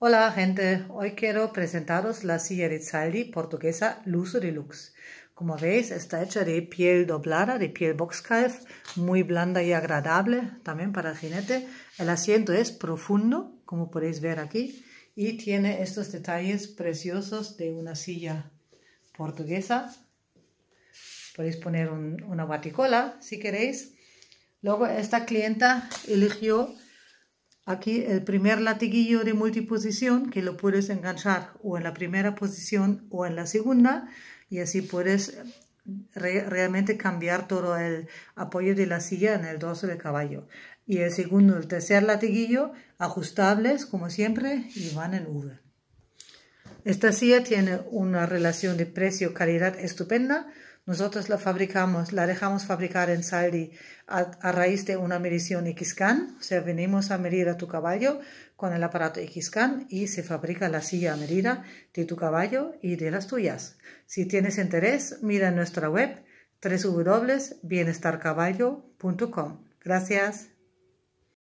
Hola gente, hoy quiero presentaros la silla de Zaldi portuguesa Luso Deluxe. Como veis, está hecha de piel doblada, de piel boxcalf, muy blanda y agradable, también para el jinete. El asiento es profundo, como podéis ver aquí, y tiene estos detalles preciosos de una silla portuguesa. Podéis poner una guaticola si queréis. Luego esta clienta eligió Aquí el primer latiguillo de multiposición que lo puedes enganchar o en la primera posición o en la segunda y así puedes eh, realmente cambiar todo el apoyo de la silla en el dorso del caballo. Y el segundo, el tercer latiguillo ajustables como siempre y van en V. Esta silla tiene una relación de precio-calidad estupenda. Nosotros la fabricamos, la dejamos fabricar en Saldi a, raíz de una medición xcan O sea, venimos a medir a tu caballo con el aparato x y se fabrica la silla a medida de tu caballo y de las tuyas. Si tienes interés, mira en nuestra web www.bienestarcaballo.com. Gracias.